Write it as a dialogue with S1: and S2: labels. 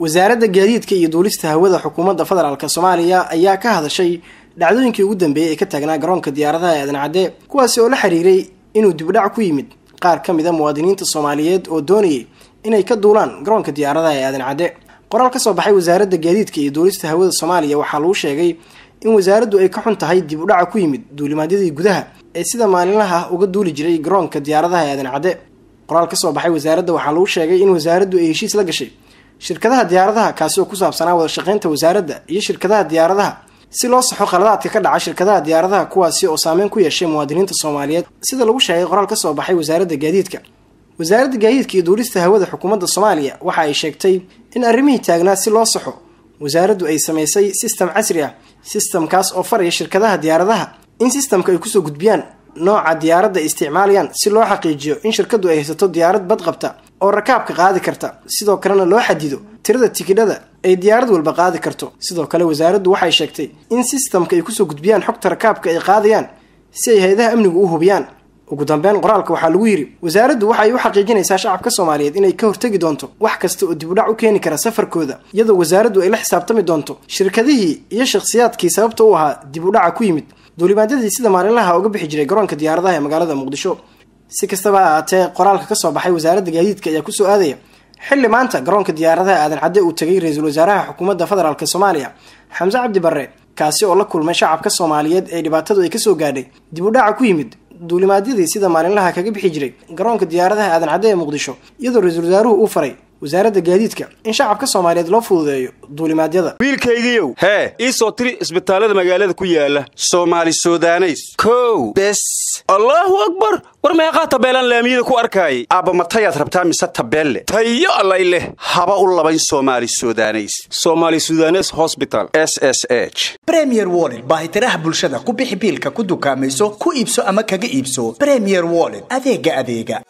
S1: wasaaradda gaadiidka iyo duulista hawada xukuumadda federaalk soomaaliya ayaa ka hadashay dhacdooyinkii ugu dambeeyey ee ka taagnaa garoonka diyaaradaha ee cade kuwaas oo la xiriiray inuu dib u dibdhac ku yimid qaar ka mida ah muwaadiniinta soomaaliyeed oo doonayay inay ka duulaan garoonka diyaaradaha ee cade qoraal ka soo baxay wasaaradda gaadiidka iyo duulista hawada soomaaliya waxaa lagu sheegay in wasaaraddu ay ka xun tahay dib udhaca ku yimid duulimaadyadii gudaha ee sida maalinlaha uga duuli jiray garoonka diyaaradaha ee aadancadde qoraal ka soo baxay wasaaradda waxaa lagu sheegay in wasaaraddu ay heshiis la gashay shirkadaha diyaaradaha kaasi oo ku saabsanaa wada shaqeynta wasaaradda iyo shirkadaha diyaaradaha si loo saxo khaladaadka ka dhaca shirkadaha diyaaradaha kuwaasi oo saameyn ku yeeshay muwaadiniinta soomaaliyeed sida lagu sheegay qoraal ka soo baxay wasaaradda gaadiidka wasaaradda gaadiidka iyo duulista hawada xukuumadda soomaaliya waxa ay sheegtay in arrimihii taagnaa si loo saxo wasaaraddu ay samaysay sistem casri ah sistemkaas oo faraya shirkadaha diyaaradaha in sistamka ay kusoo gudbiyaan nooca diyaaradda isticmaalayaan si loo xaqiijiyo in shirkadu ay haysato diyaarad badqabta oo rakaabka qaadi karta sidoo kalena loo xadido tirada tikidhada ay diyaarad walba qaadi karto sidoo kale wasaaraddu waxay sheegtay in sistamka ay kusoo gudbiyaan xogta rakaabka ay qaadayaan si ay hay-adaha amnigu u hubiyaan ugu dambeyn qoraalka waxaa lagu yidhi wasaaraddu waxay u xaqiijinaysaa shacabka soomaaliyeed inay ka hortegi doonto wax kasta oo dib u dhac u keeni kara safarkooda iyadoo wasaaraddu ay la xisaabtami doonto shirkadihii iyo shakhsiyaadkii sababta u ahaa dib u dhaca ku yimid duulimaadadii sida maalinlaha uga bixi jiray garoonka diyaaradaha ee magaalada muqdisho si kastaba ahaatee qoraalka ka soo baxay wasaaradda gaadiidka ayaa kusoo aadaya xilli maanta garoonka diyaaradaha aadan cadde uu tegay ra-iisul wasaaraha xukuumadda federaalk soomaaliya xamse cabdibarre kaasi oo la kulmay shacabka soomaaliyeed ee dhibaatadu ay kasoo gaadhay dib u dhaaca ku yimid duulimaadyadii sida maalinlaha kaga bixi jiray garoonka diyaaradaha aadan cadde ee muqdisho iyadoo ra-iisul wasaaruhu uu faray wasaaradda gaadiidka in shacabka soomaaliyeed loo fududeeyo duulimaadyada
S2: wiilkaygiiow hee ii soo tiri isbitaallada magaalada ku yaala soomaali sudaneys kow bes allaahu akbar war meeqaa tabeelaan laamiyada ku arkaayay aabbamatayaad rabtaa mise tabeelle tayo allay haba u labayn soomaali sudaneys soomaali sudanes hosbital s s h
S1: bremier woled baahitiraha bulshada ku bixi biilka ku dukaamayso ku iibso ama kaga iibso bremier woled adeega adeega